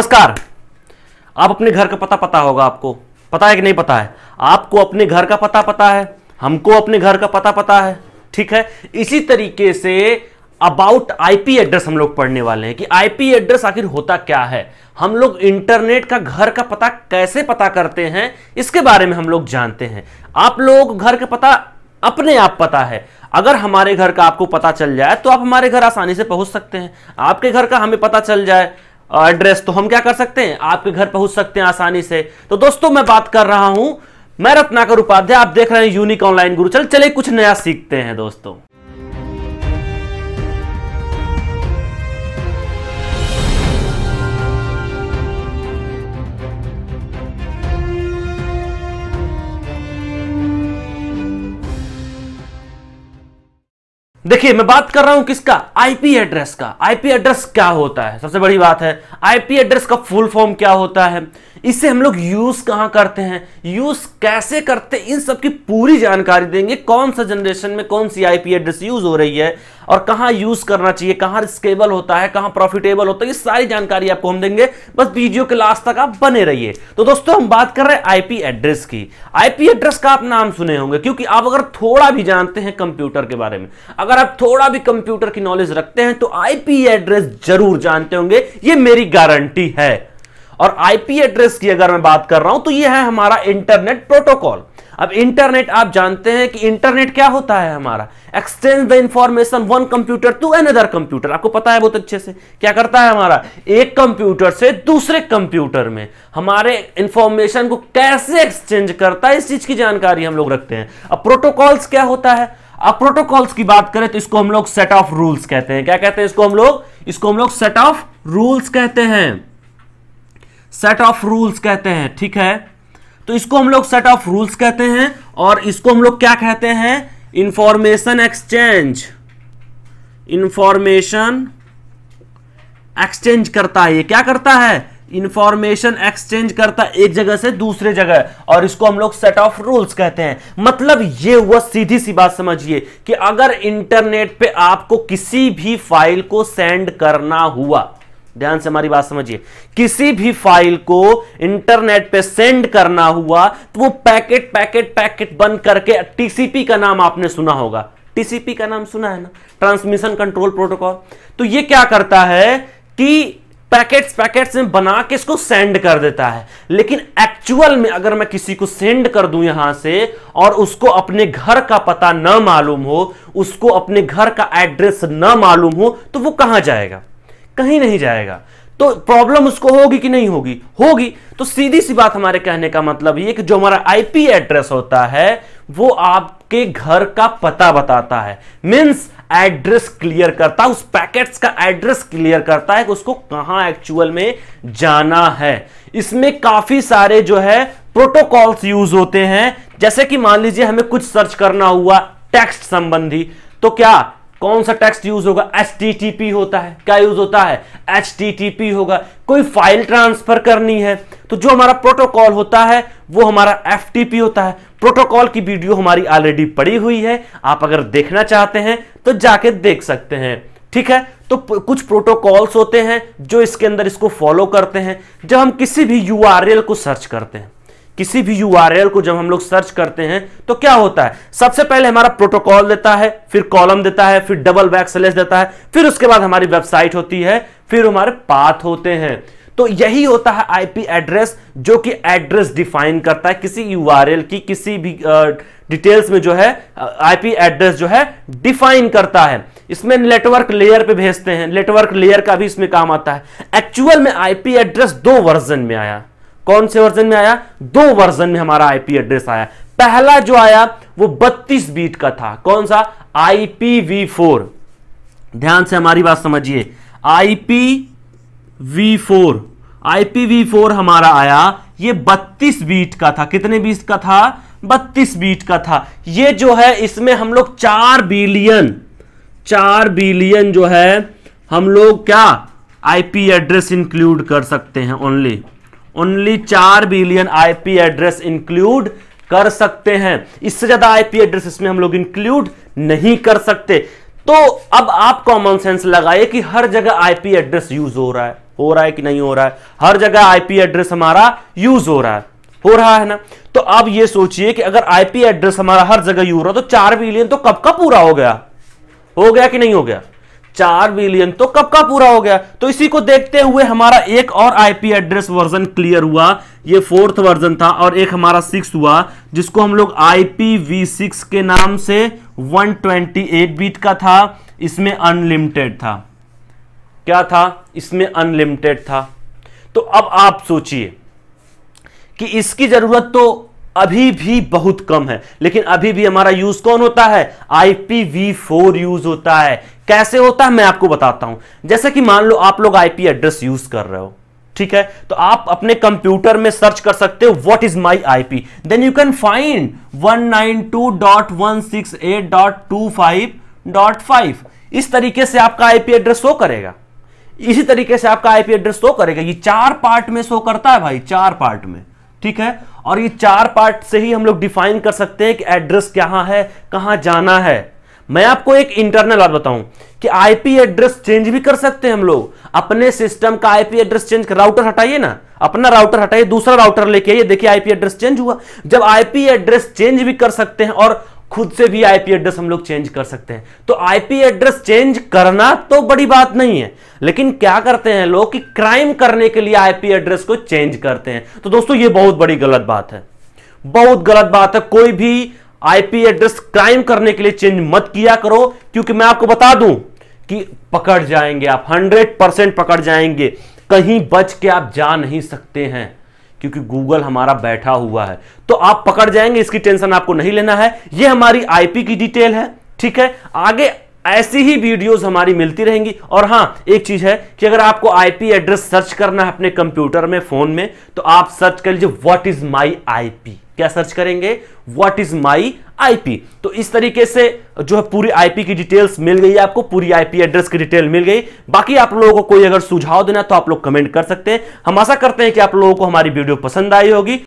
नमस्कार आप अपने घर का पता पता होगा आपको पता है कि नहीं पता है आपको अपने घर का पता पता है हमको अपने घर का पता पता है ठीक है इसी तरीके से अबाउट आईपी एड्रेस हम लोग पढ़ने वाले हैं कि आईपी एड्रेस आखिर होता क्या है हम लोग इंटरनेट का घर का पता कैसे पता करते हैं इसके बारे में हम लोग जानते हैं आप लोग घर का पता अपने आप पता है अगर हमारे घर का आपको पता चल जाए तो आप हमारे घर आसानी से पहुंच सकते हैं आपके घर का हमें पता चल जाए एड्रेस तो हम क्या कर सकते हैं आपके घर पहुंच सकते हैं आसानी से तो दोस्तों मैं बात कर रहा हूं मैं रत्नाकर उपाध्याय आप देख रहे हैं यूनिक ऑनलाइन गुरु चल चले कुछ नया सीखते हैं दोस्तों देखिए मैं बात कर रहा हूं किसका आईपी एड्रेस का आईपी एड्रेस क्या होता है सबसे बड़ी बात है आईपी एड्रेस का फुल फॉर्म क्या होता है इसे हम लोग यूज कहाँ करते हैं यूज कैसे करते हैं इन सब की पूरी जानकारी देंगे कौन सा जनरेशन में कौन सी आईपी एड्रेस यूज हो रही है और कहाँ यूज करना चाहिए कहां रिस्केबल होता है कहाँ प्रॉफिटेबल होता है ये सारी जानकारी आपको हम देंगे बस वीडियो के लास्ट तक आप बने रहिए तो दोस्तों हम बात कर रहे हैं आईपी एड्रेस की आईपी एड्रेस का आप नाम सुने होंगे क्योंकि आप अगर थोड़ा भी जानते हैं कंप्यूटर के बारे में अगर आप थोड़ा भी कंप्यूटर की नॉलेज रखते हैं तो आईपी एड्रेस जरूर जानते होंगे ये मेरी गारंटी है और आईपी एड्रेस की अगर मैं बात कर रहा हूं तो यह है हमारा इंटरनेट प्रोटोकॉल अब इंटरनेट आप जानते हैं कि इंटरनेट क्या होता है हमारा exchange the information one computer to another computer आपको पता है बहुत अच्छे से क्या करता है हमारा एक कंप्यूटर से दूसरे कंप्यूटर में हमारे इंफॉर्मेशन को कैसे एक्सचेंज करता है इस चीज की जानकारी हम लोग रखते हैं अब प्रोटोकॉल्स क्या होता है अब प्रोटोकॉल्स की बात करें तो इसको हम लोग सेट ऑफ रूल्स कहते हैं क्या कहते हैं इसको हम लोग इसको हम लोग सेट ऑफ रूल्स कहते हैं सेट ऑफ रूल्स कहते हैं ठीक है तो इसको हम लोग सेट ऑफ रूल्स कहते हैं और इसको हम लोग क्या कहते हैं इंफॉर्मेशन एक्सचेंज इंफॉर्मेशन एक्सचेंज करता है ये क्या करता है इंफॉर्मेशन एक्सचेंज करता है एक जगह से दूसरे जगह और इसको हम लोग सेट ऑफ रूल्स कहते हैं मतलब ये हुआ सीधी सी बात समझिए कि अगर इंटरनेट पे आपको किसी भी फाइल को सेंड करना हुआ ध्यान से हमारी बात समझिए किसी भी फाइल को इंटरनेट पे सेंड करना हुआ तो वो पैकेट पैकेट पैकेट बंद करके टीसीपी का नाम आपने सुना होगा टीसीपी का नाम सुना है ना ट्रांसमिशन कंट्रोल प्रोटोकॉल तो ये क्या करता है कि पैकेट्स पैकेट्स में बना के इसको सेंड कर देता है लेकिन एक्चुअल में अगर मैं किसी को सेंड कर दूं यहां से और उसको अपने घर का पता न मालूम हो उसको अपने घर का एड्रेस न मालूम हो तो वो कहां जाएगा कहीं नहीं जाएगा तो प्रॉब्लम उसको होगी कि नहीं होगी होगी तो सीधी सी बात हमारे कहने का मतलब ये कि जो हमारा आईपी एड्रेस होता है वो आपके घर का पता बताता है मीन्स एड्रेस क्लियर करता है उस पैकेट्स का एड्रेस क्लियर करता है कि उसको कहां एक्चुअल में जाना है इसमें काफी सारे जो है प्रोटोकॉल्स यूज होते हैं जैसे कि मान लीजिए हमें कुछ सर्च करना हुआ टेक्स्ट संबंधी तो क्या कौन सा टेक्स्ट यूज होगा एच होता है क्या यूज होता है एच होगा कोई फाइल ट्रांसफर करनी है तो जो हमारा प्रोटोकॉल होता है वो हमारा एफ होता है प्रोटोकॉल की वीडियो हमारी ऑलरेडी पड़ी हुई है आप अगर देखना चाहते हैं तो जाके देख सकते हैं ठीक है तो कुछ प्रोटोकॉल्स होते हैं जो इसके अंदर इसको फॉलो करते हैं जब हम किसी भी यू को सर्च करते हैं किसी भी यू को जब हम लोग सर्च करते हैं तो क्या होता है सबसे पहले हमारा प्रोटोकॉल देता है फिर कॉलम देता है फिर डबल बैकस्लेस देता है फिर उसके बाद हमारी वेबसाइट होती है फिर हमारे पाथ होते हैं तो यही होता है आईपी एड्रेस जो कि एड्रेस डिफाइन करता है किसी यू की किसी भी डिटेल्स में जो है आईपी एड्रेस जो है डिफाइन करता है इसमें नेटवर्क लेयर पे भेजते हैं नेटवर्क लेयर का भी इसमें काम आता है एक्चुअल में आईपी एड्रेस दो वर्जन में आया कौन से वर्जन में आया दो वर्जन में हमारा आईपी एड्रेस आया पहला जो आया वो 32 बीट का था कौन सा IPv4 ध्यान से हमारी बात समझिए IPv4 IPv4 हमारा आया ये 32 बीट का था कितने बीट का था 32 बीट का था ये जो है इसमें हम लोग चार बिलियन चार बिलियन जो है हम लोग क्या आईपी एड्रेस इंक्लूड कर सकते हैं ओनली ओनली चार बिलियन आईपी एड्रेस इंक्लूड कर सकते हैं इससे ज्यादा आईपी एड्रेस इसमें हम लोग इंक्लूड नहीं कर सकते तो अब आप कॉमन सेंस लगाइए कि हर जगह आईपी एड्रेस यूज हो रहा है हो रहा है कि नहीं हो रहा है हर जगह आईपी एड्रेस हमारा यूज हो रहा है हो रहा है ना तो अब ये सोचिए कि अगर आईपी एड्रेस हमारा हर जगह यूज हो रहा है तो चार बिलियन तो कब का पूरा हो गया हो गया कि नहीं हो गया चार बिलियन तो कब का पूरा हो गया तो इसी को देखते हुए हमारा एक और आईपी एड्रेस वर्जन क्लियर हुआ ये फोर्थ वर्जन था और एक हमारा सिक्स हुआ जिसको हम लोग आई सिक्स के नाम से 128 बीट का था इसमें अनलिमिटेड था क्या था इसमें अनलिमिटेड था तो अब आप सोचिए कि इसकी जरूरत तो अभी भी बहुत कम है लेकिन अभी भी हमारा यूज कौन होता है आईपीवी फोर यूज होता है कैसे होता है मैं आपको बताता हूं जैसे कि मान लो आप लोग आईपी एड्रेस यूज कर रहे हो ठीक है तो आप अपने कंप्यूटर में सर्च कर सकते हो what is my IP then you can find five इस तरीके से आपका आईपी एड्रेस शो करेगा इसी तरीके से आपका आईपी एड्रेस शो करेगा ये चार पार्ट में शो करता है भाई चार पार्ट में ठीक है और ये चार पार्ट से ही हम लोग डिफाइन कर सकते हैं कि एड्रेस क्या है कहां जाना है मैं आपको एक इंटरनल बात बताऊं कि आईपी एड्रेस चेंज भी कर सकते हैं हम लोग अपने सिस्टम का आईपी एड्रेस चेंज कर राउटर हटाइए ना अपना राउटर हटाइए दूसरा राउटर लेके आइए देखिए आईपी एड्रेस चेंज हुआ जब आईपी एड्रेस चेंज भी कर सकते हैं और खुद से भी आईपी एड्रेस हम लोग चेंज कर सकते हैं तो आईपी एड्रेस चेंज करना तो बड़ी बात नहीं है लेकिन क्या करते हैं लोग कि क्राइम करने के लिए आईपी एड्रेस को चेंज करते हैं तो दोस्तों ये बहुत बड़ी गलत बात है बहुत गलत बात है कोई भी आईपी एड्रेस क्राइम करने के लिए चेंज मत किया करो क्योंकि मैं आपको बता दूं कि पकड़ जाएंगे आप हंड्रेड परसेंट पकड़ जाएंगे कहीं बच के आप जा नहीं सकते हैं क्योंकि गूगल हमारा बैठा हुआ है तो आप पकड़ जाएंगे इसकी टेंशन आपको नहीं लेना है यह हमारी आईपी की डिटेल है ठीक है आगे ऐसी ही वीडियोस हमारी मिलती रहेंगी और हाँ एक चीज है कि अगर आपको आईपी एड्रेस सर्च करना है अपने कंप्यूटर में फोन में तो आप सर्च कर लीजिए व्हाट इज माई आईपी क्या सर्च करेंगे व्हाट इज माई आईपी तो इस तरीके से जो है पूरी आईपी की डिटेल्स मिल गई आपको पूरी आईपी एड्रेस की डिटेल मिल गई बाकी आप लोगों को कोई अगर सुझाव देना तो आप लोग कमेंट कर सकते हैं हम आशा करते हैं कि आप लोगों को हमारी वीडियो पसंद आई होगी